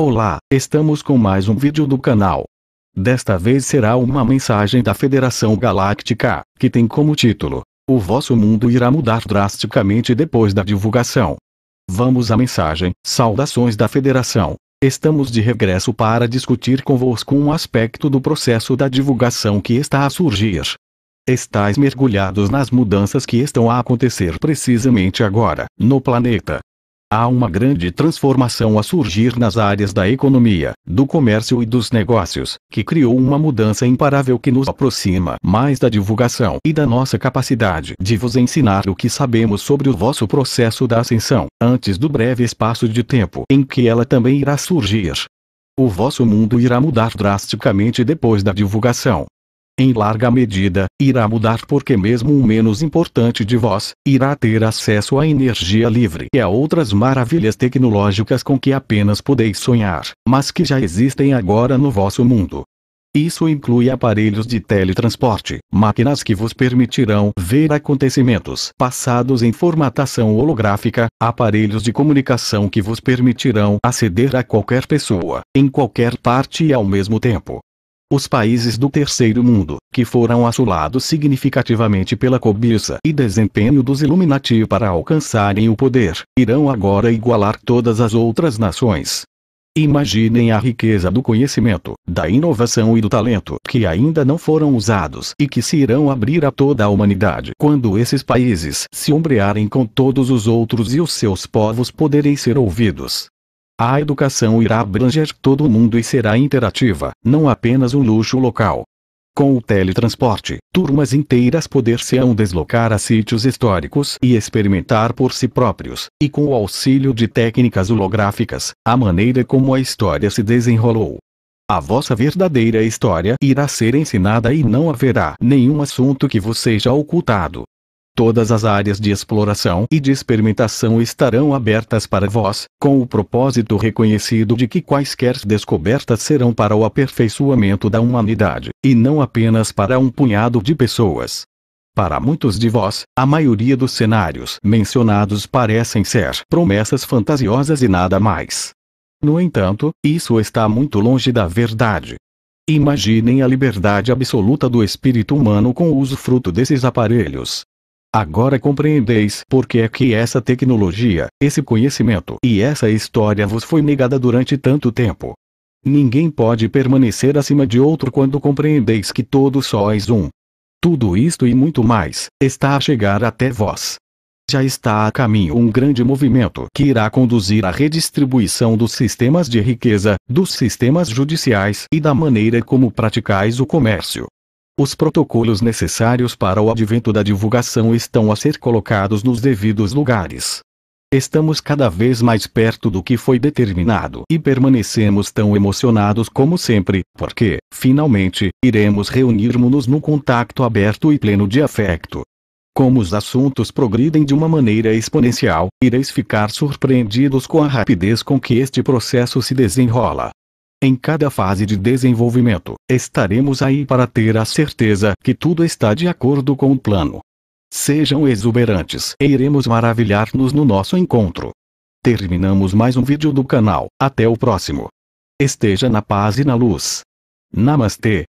Olá, estamos com mais um vídeo do canal. Desta vez será uma mensagem da Federação Galáctica, que tem como título, O vosso mundo irá mudar drasticamente depois da divulgação. Vamos à mensagem, saudações da Federação. Estamos de regresso para discutir convosco um aspecto do processo da divulgação que está a surgir. Estais mergulhados nas mudanças que estão a acontecer precisamente agora, no planeta, Há uma grande transformação a surgir nas áreas da economia, do comércio e dos negócios, que criou uma mudança imparável que nos aproxima mais da divulgação e da nossa capacidade de vos ensinar o que sabemos sobre o vosso processo da ascensão, antes do breve espaço de tempo em que ela também irá surgir. O vosso mundo irá mudar drasticamente depois da divulgação, em larga medida, irá mudar porque mesmo o menos importante de vós, irá ter acesso à energia livre e a outras maravilhas tecnológicas com que apenas podeis sonhar, mas que já existem agora no vosso mundo. Isso inclui aparelhos de teletransporte, máquinas que vos permitirão ver acontecimentos passados em formatação holográfica, aparelhos de comunicação que vos permitirão aceder a qualquer pessoa, em qualquer parte e ao mesmo tempo, os países do terceiro mundo, que foram assolados significativamente pela cobiça e desempenho dos Illuminati para alcançarem o poder, irão agora igualar todas as outras nações. Imaginem a riqueza do conhecimento, da inovação e do talento que ainda não foram usados e que se irão abrir a toda a humanidade quando esses países se ombrearem com todos os outros e os seus povos poderem ser ouvidos. A educação irá abranger todo o mundo e será interativa, não apenas um luxo local. Com o teletransporte, turmas inteiras poder-se-ão deslocar a sítios históricos e experimentar por si próprios, e com o auxílio de técnicas holográficas, a maneira como a história se desenrolou. A vossa verdadeira história irá ser ensinada e não haverá nenhum assunto que vos seja ocultado. Todas as áreas de exploração e de experimentação estarão abertas para vós, com o propósito reconhecido de que quaisquer descobertas serão para o aperfeiçoamento da humanidade, e não apenas para um punhado de pessoas. Para muitos de vós, a maioria dos cenários mencionados parecem ser promessas fantasiosas e nada mais. No entanto, isso está muito longe da verdade. Imaginem a liberdade absoluta do espírito humano com o usufruto desses aparelhos, Agora compreendeis por que é que essa tecnologia, esse conhecimento e essa história vos foi negada durante tanto tempo. Ninguém pode permanecer acima de outro quando compreendeis que todos sois um. Tudo isto e muito mais está a chegar até vós. Já está a caminho um grande movimento que irá conduzir à redistribuição dos sistemas de riqueza, dos sistemas judiciais e da maneira como praticais o comércio. Os protocolos necessários para o advento da divulgação estão a ser colocados nos devidos lugares. Estamos cada vez mais perto do que foi determinado e permanecemos tão emocionados como sempre, porque, finalmente, iremos reunirmos-nos no contacto aberto e pleno de afeto. Como os assuntos progridem de uma maneira exponencial, ireis ficar surpreendidos com a rapidez com que este processo se desenrola. Em cada fase de desenvolvimento, estaremos aí para ter a certeza que tudo está de acordo com o plano. Sejam exuberantes e iremos maravilhar-nos no nosso encontro. Terminamos mais um vídeo do canal, até o próximo. Esteja na paz e na luz. Namastê.